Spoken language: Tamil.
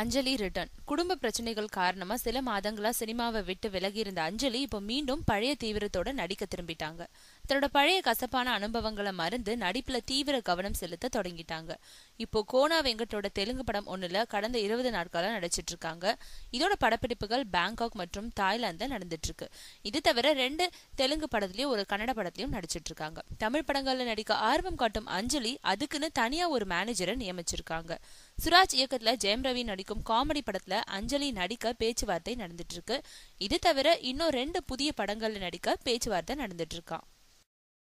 அஞ்சலி ரிட்டர்ன் குடும்ப பிரச்சனைகள் காரணமா சில மாதங்களா சினிமாவை விட்டு விலகி இருந்த அஞ்சலி இப்போ மீண்டும் பழைய தீவிரத்தோட நடிக்க திரும்பிட்டாங்க தன்னோட பழைய கசப்பான அனுபவங்களை மறந்து நடிப்புல தீவிர கவனம் செலுத்த தொடங்கிட்டாங்க இப்போ கோனா வெங்கட்டோட தெலுங்கு படம் ஒண்ணுல கடந்த இருபது நாட்களா நடிச்சிட்டு இருக்காங்க இதோட படப்பிடிப்புகள் பேங்காக் மற்றும் தாய்லாந்து நடந்துட்டு இருக்கு இது தவிர ரெண்டு தெலுங்கு படத்திலயும் ஒரு கன்னட படத்திலையும் நடிச்சிட்டு இருக்காங்க தமிழ் படங்கள்ல நடிக்க ஆர்வம் காட்டும் அஞ்சலி அதுக்குன்னு தனியா ஒரு மேனேஜரை நியமிச்சிருக்காங்க சுராஜ் இயக்கத்துல ஜெயம் ரவி நடிக்கும் காமெடி படத்துல அஞ்சலி நடிக்க பேச்சுவார்த்தை நடந்துட்டு இருக்கு இது தவிர இன்னும் ரெண்டு புதிய படங்கள்ல நடிக்க பேச்சுவார்த்தை நடந்துட்டு இருக்கான்